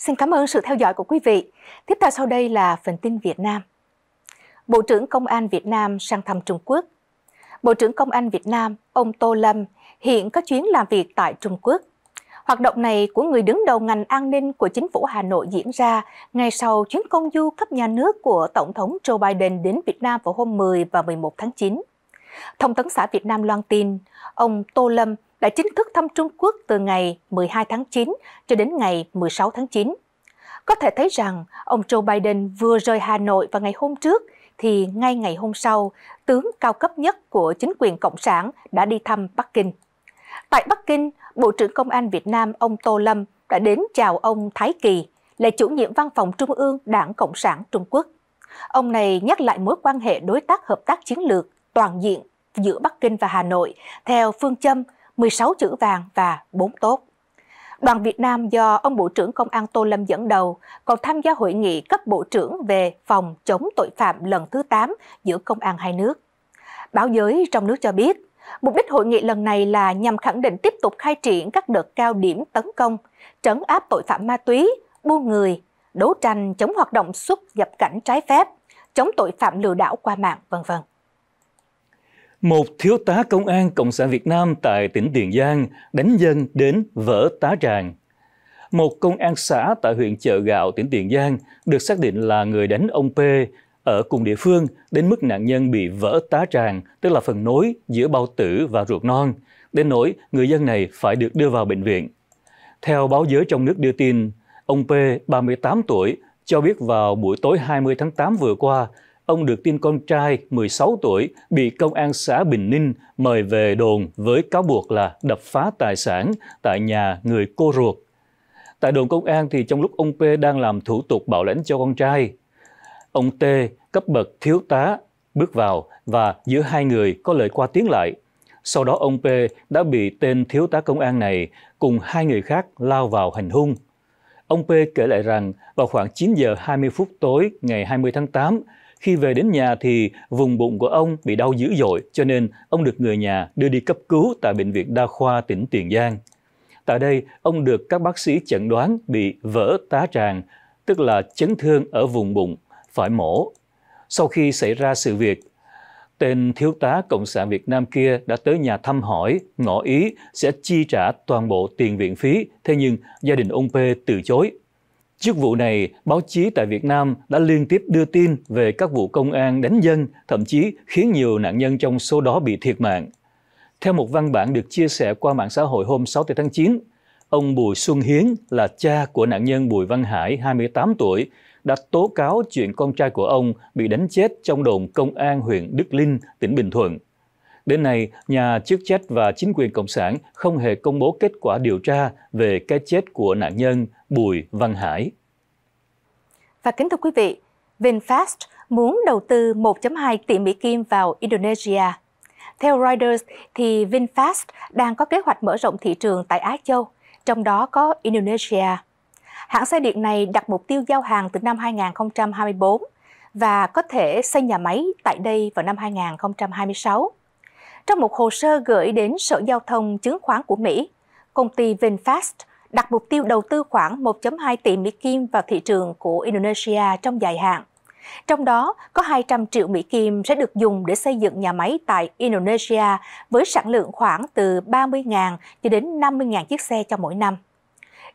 Xin cảm ơn sự theo dõi của quý vị. Tiếp theo sau đây là phần tin Việt Nam. Bộ trưởng Công an Việt Nam sang thăm Trung Quốc. Bộ trưởng Công an Việt Nam, ông Tô Lâm, hiện có chuyến làm việc tại Trung Quốc Hoạt động này của người đứng đầu ngành an ninh của chính phủ Hà Nội diễn ra ngay sau chuyến công du cấp nhà nước của Tổng thống Joe Biden đến Việt Nam vào hôm 10 và 11 tháng 9. Thông tấn xã Việt Nam loan tin, ông Tô Lâm đã chính thức thăm Trung Quốc từ ngày 12 tháng 9 cho đến ngày 16 tháng 9. Có thể thấy rằng ông Joe Biden vừa rời Hà Nội vào ngày hôm trước thì ngay ngày hôm sau, tướng cao cấp nhất của chính quyền Cộng sản đã đi thăm Bắc Kinh. Tại Bắc Kinh, Bộ trưởng Công an Việt Nam ông Tô Lâm đã đến chào ông Thái Kỳ, là chủ nhiệm văn phòng Trung ương Đảng Cộng sản Trung Quốc. Ông này nhắc lại mối quan hệ đối tác hợp tác chiến lược toàn diện giữa Bắc Kinh và Hà Nội theo phương châm 16 chữ vàng và 4 tốt. Đoàn Việt Nam do ông Bộ trưởng Công an Tô Lâm dẫn đầu còn tham gia hội nghị cấp bộ trưởng về phòng chống tội phạm lần thứ 8 giữa công an hai nước. Báo giới trong nước cho biết, Mục đích hội nghị lần này là nhằm khẳng định tiếp tục khai triển các đợt cao điểm tấn công, trấn áp tội phạm ma túy, buôn người, đấu tranh chống hoạt động xuất nhập cảnh trái phép, chống tội phạm lừa đảo qua mạng, vân vân. Một thiếu tá công an Cộng sản Việt Nam tại tỉnh Tiền Giang đánh dân đến vỡ tá tràng. Một công an xã tại huyện Chợ Gạo, tỉnh Tiền Giang được xác định là người đánh ông P ở cùng địa phương đến mức nạn nhân bị vỡ tá tràng, tức là phần nối giữa bao tử và ruột non, đến nỗi người dân này phải được đưa vào bệnh viện. Theo báo giới trong nước đưa tin, ông P, 38 tuổi, cho biết vào buổi tối 20 tháng 8 vừa qua, ông được tin con trai 16 tuổi bị công an xã Bình Ninh mời về đồn với cáo buộc là đập phá tài sản tại nhà người cô ruột. Tại đồn công an thì trong lúc ông P đang làm thủ tục bảo lãnh cho con trai, Ông T, cấp bậc thiếu tá, bước vào và giữa hai người có lời qua tiếng lại. Sau đó ông P đã bị tên thiếu tá công an này cùng hai người khác lao vào hành hung. Ông P kể lại rằng vào khoảng 9 giờ 20 phút tối ngày 20 tháng 8, khi về đến nhà thì vùng bụng của ông bị đau dữ dội cho nên ông được người nhà đưa đi cấp cứu tại Bệnh viện Đa khoa tỉnh Tiền Giang. Tại đây, ông được các bác sĩ chẩn đoán bị vỡ tá tràng, tức là chấn thương ở vùng bụng phải mổ. Sau khi xảy ra sự việc, tên thiếu tá Cộng sản Việt Nam kia đã tới nhà thăm hỏi, ngỏ ý sẽ chi trả toàn bộ tiền viện phí, thế nhưng gia đình ông P từ chối. Trước vụ này, báo chí tại Việt Nam đã liên tiếp đưa tin về các vụ công an đánh dân, thậm chí khiến nhiều nạn nhân trong số đó bị thiệt mạng. Theo một văn bản được chia sẻ qua mạng xã hội hôm 6 tháng 9, ông Bùi Xuân Hiến là cha của nạn nhân Bùi Văn Hải, 28 tuổi, đã tố cáo chuyện con trai của ông bị đánh chết trong đồn công an huyện Đức Linh, tỉnh Bình Thuận. Đến nay, nhà chức trách và chính quyền Cộng sản không hề công bố kết quả điều tra về cái chết của nạn nhân Bùi Văn Hải. Và kính thưa quý vị, VinFast muốn đầu tư 1.2 tỷ Mỹ Kim vào Indonesia. Theo Reuters, thì VinFast đang có kế hoạch mở rộng thị trường tại Á Châu, trong đó có Indonesia. Hãng xe điện này đặt mục tiêu giao hàng từ năm 2024 và có thể xây nhà máy tại đây vào năm 2026. Trong một hồ sơ gửi đến Sở Giao thông Chứng khoán của Mỹ, công ty VinFast đặt mục tiêu đầu tư khoảng 1.2 tỷ Mỹ Kim vào thị trường của Indonesia trong dài hạn. Trong đó, có 200 triệu Mỹ Kim sẽ được dùng để xây dựng nhà máy tại Indonesia với sản lượng khoảng từ 30.000 cho đến 50.000 chiếc xe cho mỗi năm.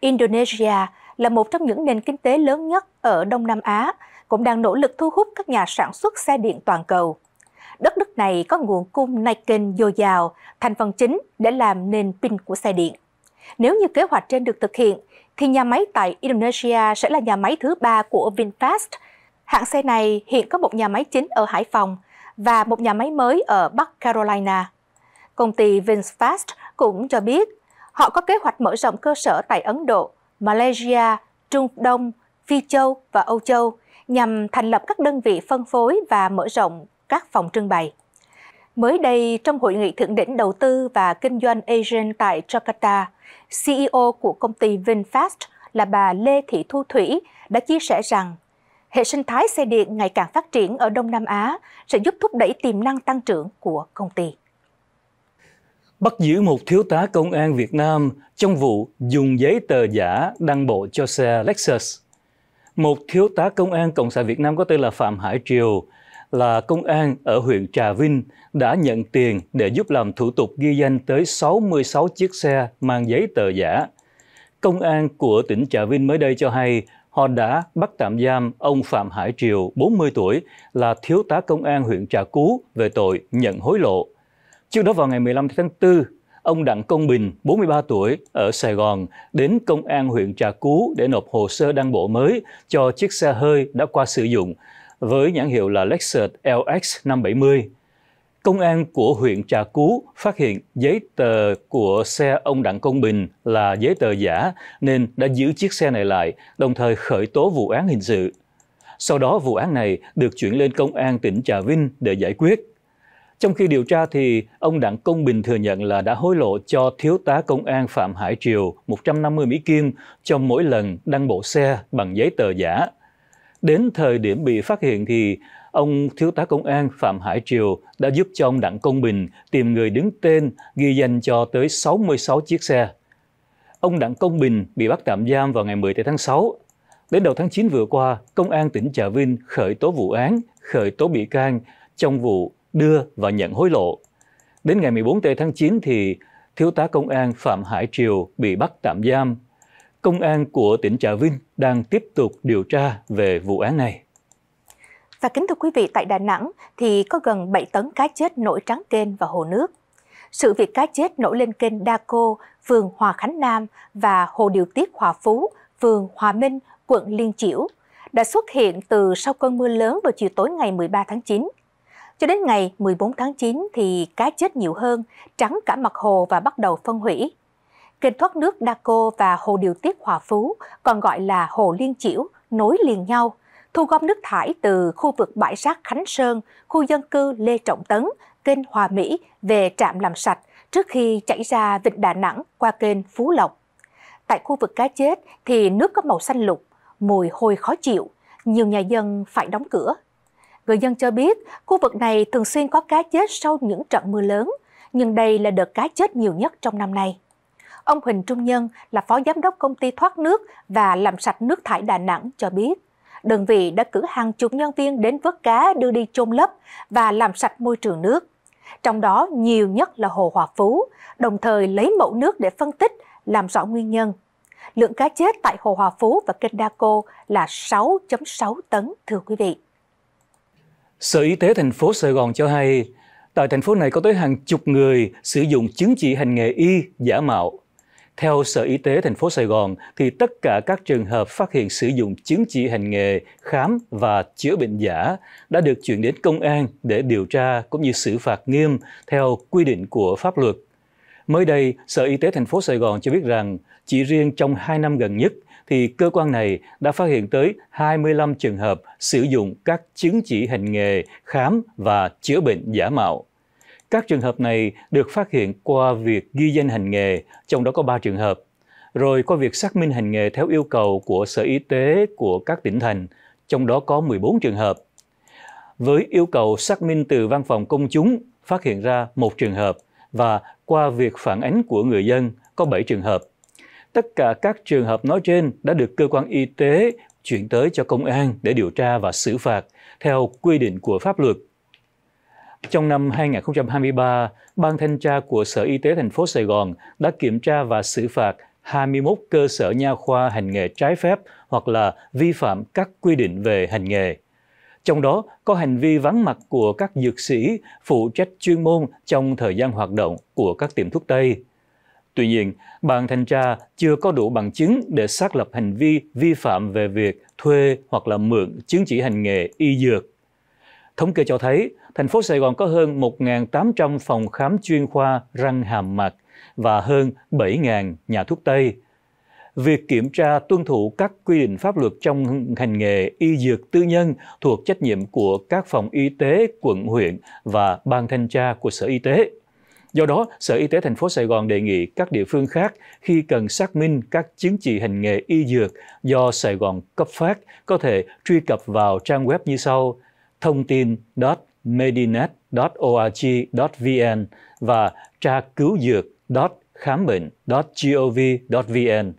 Indonesia là một trong những nền kinh tế lớn nhất ở Đông Nam Á, cũng đang nỗ lực thu hút các nhà sản xuất xe điện toàn cầu. Đất nước này có nguồn cung nay dồi dào, thành phần chính để làm nền pin của xe điện. Nếu như kế hoạch trên được thực hiện, thì nhà máy tại Indonesia sẽ là nhà máy thứ ba của VinFast. Hãng xe này hiện có một nhà máy chính ở Hải Phòng và một nhà máy mới ở Bắc Carolina. Công ty VinFast cũng cho biết họ có kế hoạch mở rộng cơ sở tại Ấn Độ Malaysia, Trung Đông, Phi Châu và Âu Châu nhằm thành lập các đơn vị phân phối và mở rộng các phòng trưng bày. Mới đây, trong hội nghị thượng đỉnh đầu tư và kinh doanh Asian tại Jakarta, CEO của công ty VinFast là bà Lê Thị Thu Thủy đã chia sẻ rằng hệ sinh thái xe điện ngày càng phát triển ở Đông Nam Á sẽ giúp thúc đẩy tiềm năng tăng trưởng của công ty bắt giữ một thiếu tá công an Việt Nam trong vụ dùng giấy tờ giả đăng bộ cho xe Lexus. Một thiếu tá công an Cộng sản Việt Nam có tên là Phạm Hải Triều là công an ở huyện Trà Vinh đã nhận tiền để giúp làm thủ tục ghi danh tới 66 chiếc xe mang giấy tờ giả. Công an của tỉnh Trà Vinh mới đây cho hay họ đã bắt tạm giam ông Phạm Hải Triều, 40 tuổi, là thiếu tá công an huyện Trà Cú về tội nhận hối lộ. Trước đó vào ngày 15 tháng 4, ông Đặng Công Bình, 43 tuổi, ở Sài Gòn, đến công an huyện Trà Cú để nộp hồ sơ đăng bộ mới cho chiếc xe hơi đã qua sử dụng với nhãn hiệu là Lexus LX 570. Công an của huyện Trà Cú phát hiện giấy tờ của xe ông Đặng Công Bình là giấy tờ giả nên đã giữ chiếc xe này lại, đồng thời khởi tố vụ án hình sự. Sau đó vụ án này được chuyển lên công an tỉnh Trà Vinh để giải quyết. Trong khi điều tra thì ông Đặng Công Bình thừa nhận là đã hối lộ cho thiếu tá công an Phạm Hải Triều 150 Mỹ Kim cho mỗi lần đăng bộ xe bằng giấy tờ giả. Đến thời điểm bị phát hiện thì ông thiếu tá công an Phạm Hải Triều đã giúp cho ông Đặng Công Bình tìm người đứng tên ghi danh cho tới 66 chiếc xe. Ông Đặng Công Bình bị bắt tạm giam vào ngày 10 tháng 6. Đến đầu tháng 9 vừa qua, Công an tỉnh Trà Vinh khởi tố vụ án, khởi tố bị can trong vụ đưa và nhận hối lộ. Đến ngày 14 tháng 9 thì thiếu tá công an Phạm Hải Triều bị bắt tạm giam. Công an của tỉnh Trà Vinh đang tiếp tục điều tra về vụ án này. Và kính thưa quý vị, tại Đà Nẵng thì có gần 7 tấn cá chết nổi trắng kênh và hồ nước. Sự việc cá chết nổi lên kênh Đa Cô, phường Hòa Khánh Nam và hồ điều tiết Hòa Phú, phường Hòa Minh, quận Liên Chiểu đã xuất hiện từ sau cơn mưa lớn vào chiều tối ngày 13 tháng 9. Cho đến ngày 14 tháng 9 thì cá chết nhiều hơn, trắng cả mặt hồ và bắt đầu phân hủy. Kênh thoát nước Đa Cô và hồ điều tiết Hòa Phú, còn gọi là hồ Liên Chiểu, nối liền nhau, thu gom nước thải từ khu vực bãi rác Khánh Sơn, khu dân cư Lê Trọng Tấn, kênh Hòa Mỹ về trạm làm sạch trước khi chảy ra vịnh Đà Nẵng qua kênh Phú Lộc. Tại khu vực cá chết thì nước có màu xanh lục, mùi hôi khó chịu, nhiều nhà dân phải đóng cửa Người dân cho biết, khu vực này thường xuyên có cá chết sau những trận mưa lớn, nhưng đây là đợt cá chết nhiều nhất trong năm nay. Ông Huỳnh Trung Nhân là phó giám đốc công ty thoát nước và làm sạch nước thải Đà Nẵng cho biết, đơn vị đã cử hàng chục nhân viên đến vớt cá đưa đi chôn lấp và làm sạch môi trường nước. Trong đó nhiều nhất là hồ Hòa Phú, đồng thời lấy mẫu nước để phân tích, làm rõ nguyên nhân. Lượng cá chết tại hồ Hòa Phú và kênh Đa Cô là 6.6 tấn, thưa quý vị. Sở Y tế thành phố Sài Gòn cho hay, tại thành phố này có tới hàng chục người sử dụng chứng chỉ hành nghề y giả mạo. Theo Sở Y tế thành phố Sài Gòn thì tất cả các trường hợp phát hiện sử dụng chứng chỉ hành nghề khám và chữa bệnh giả đã được chuyển đến công an để điều tra cũng như xử phạt nghiêm theo quy định của pháp luật. Mới đây, Sở Y tế thành phố Sài Gòn cho biết rằng chỉ riêng trong 2 năm gần nhất thì cơ quan này đã phát hiện tới 25 trường hợp sử dụng các chứng chỉ hành nghề khám và chữa bệnh giả mạo. Các trường hợp này được phát hiện qua việc ghi danh hành nghề, trong đó có 3 trường hợp, rồi qua việc xác minh hành nghề theo yêu cầu của Sở Y tế của các tỉnh thành, trong đó có 14 trường hợp. Với yêu cầu xác minh từ văn phòng công chúng, phát hiện ra một trường hợp và qua việc phản ánh của người dân có 7 trường hợp. Tất cả các trường hợp nói trên đã được cơ quan y tế chuyển tới cho công an để điều tra và xử phạt theo quy định của pháp luật. Trong năm 2023, Ban Thanh tra của Sở Y tế thành phố Sài Gòn đã kiểm tra và xử phạt 21 cơ sở nha khoa hành nghề trái phép hoặc là vi phạm các quy định về hành nghề. Trong đó có hành vi vắng mặt của các dược sĩ phụ trách chuyên môn trong thời gian hoạt động của các tiệm thuốc Tây, Tuy nhiên, ban thanh tra chưa có đủ bằng chứng để xác lập hành vi vi phạm về việc thuê hoặc là mượn chứng chỉ hành nghề y dược. Thống kê cho thấy, thành phố Sài Gòn có hơn 1.800 phòng khám chuyên khoa răng hàm mặt và hơn 7.000 nhà thuốc Tây. Việc kiểm tra tuân thủ các quy định pháp luật trong hành nghề y dược tư nhân thuộc trách nhiệm của các phòng y tế quận huyện và ban thanh tra của Sở Y tế. Do đó, Sở Y tế thành phố Sài Gòn đề nghị các địa phương khác khi cần xác minh các chứng chỉ hành nghề y dược do Sài Gòn cấp phát có thể truy cập vào trang web như sau: thông tin.medinet.org.vn và tra cứu dược khám bệnh.gov.vn.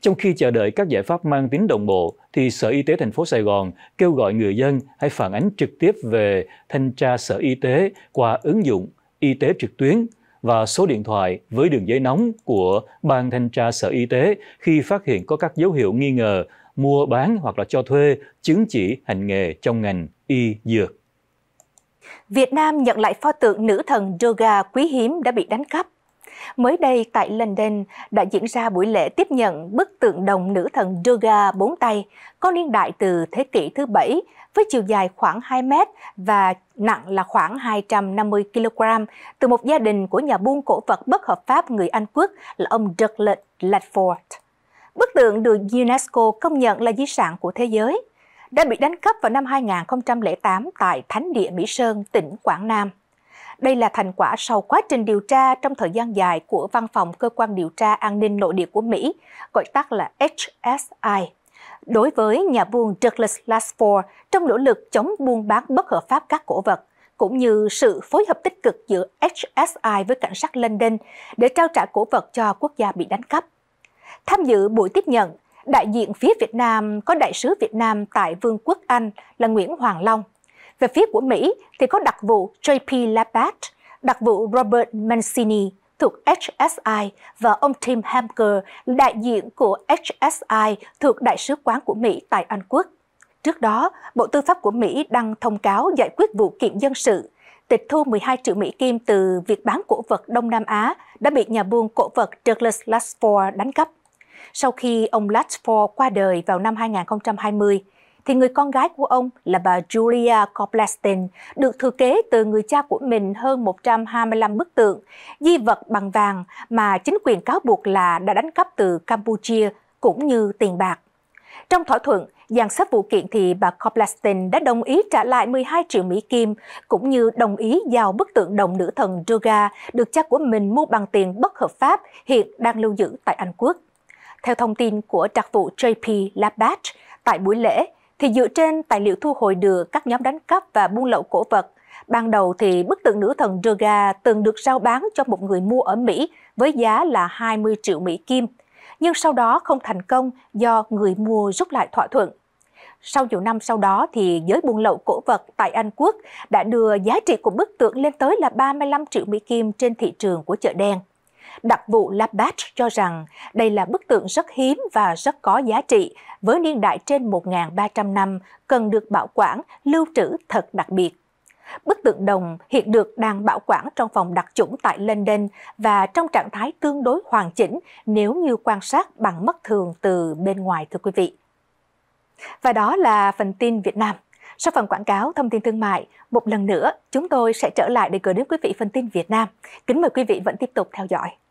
Trong khi chờ đợi các giải pháp mang tính đồng bộ, thì Sở Y tế thành phố Sài Gòn kêu gọi người dân hãy phản ánh trực tiếp về thanh tra Sở Y tế qua ứng dụng y tế trực tuyến và số điện thoại với đường dây nóng của Ban Thanh tra Sở Y tế khi phát hiện có các dấu hiệu nghi ngờ mua bán hoặc là cho thuê chứng chỉ hành nghề trong ngành y dược. Việt Nam nhận lại pho tượng nữ thần Durga quý hiếm đã bị đánh cắp. Mới đây tại London đã diễn ra buổi lễ tiếp nhận bức tượng đồng nữ thần Durga bốn tay, có niên đại từ thế kỷ thứ bảy với chiều dài khoảng 2 mét và nặng là khoảng 250 kg từ một gia đình của nhà buôn cổ vật bất hợp pháp người Anh Quốc là ông Douglas Ledford. Bức tượng được UNESCO công nhận là di sản của thế giới, đã bị đánh cắp vào năm 2008 tại Thánh địa Mỹ Sơn, tỉnh Quảng Nam. Đây là thành quả sau quá trình điều tra trong thời gian dài của Văn phòng Cơ quan Điều tra An ninh Nội địa của Mỹ, gọi tắt là HSI. Đối với nhà buôn Douglas Lasford trong nỗ lực chống buôn bán bất hợp pháp các cổ vật, cũng như sự phối hợp tích cực giữa HSI với cảnh sát London để trao trả cổ vật cho quốc gia bị đánh cắp. Tham dự buổi tiếp nhận, đại diện phía Việt Nam có đại sứ Việt Nam tại Vương quốc Anh là Nguyễn Hoàng Long – về phía của Mỹ thì có đặc vụ JP Labat, đặc vụ Robert Mancini thuộc HSI và ông Tim Hamker, đại diện của HSI thuộc Đại sứ quán của Mỹ tại Anh Quốc. Trước đó, Bộ Tư pháp của Mỹ đăng thông cáo giải quyết vụ kiện dân sự tịch thu 12 triệu Mỹ Kim từ việc bán cổ vật Đông Nam Á đã bị nhà buôn cổ vật Douglas Latchford đánh cắp. Sau khi ông Latchford qua đời vào năm 2020, thì người con gái của ông là bà Julia Koplestin được thừa kế từ người cha của mình hơn 125 bức tượng, di vật bằng vàng mà chính quyền cáo buộc là đã đánh cắp từ Campuchia cũng như tiền bạc. Trong thỏa thuận, dàn xếp vụ kiện thì bà Koplastin đã đồng ý trả lại 12 triệu Mỹ Kim, cũng như đồng ý giao bức tượng đồng nữ thần Durga được cha của mình mua bằng tiền bất hợp pháp hiện đang lưu giữ tại Anh Quốc. Theo thông tin của đặc vụ JP Labat, tại buổi lễ, thì dựa trên tài liệu thu hồi được các nhóm đánh cắp và buôn lậu cổ vật, ban đầu thì bức tượng nữ thần Durga từng được giao bán cho một người mua ở Mỹ với giá là 20 triệu Mỹ Kim, nhưng sau đó không thành công do người mua rút lại thỏa thuận. Sau nhiều năm sau đó thì giới buôn lậu cổ vật tại Anh Quốc đã đưa giá trị của bức tượng lên tới là 35 triệu Mỹ Kim trên thị trường của chợ đen đặc vụ Labat cho rằng đây là bức tượng rất hiếm và rất có giá trị, với niên đại trên 1.300 năm, cần được bảo quản, lưu trữ thật đặc biệt. Bức tượng đồng hiện được đang bảo quản trong phòng đặc chủng tại London và trong trạng thái tương đối hoàn chỉnh nếu như quan sát bằng mắt thường từ bên ngoài thưa quý vị. Và đó là phần tin Việt Nam. Sau phần quảng cáo thông tin thương mại, một lần nữa chúng tôi sẽ trở lại để gửi đến quý vị phần tin Việt Nam. Kính mời quý vị vẫn tiếp tục theo dõi.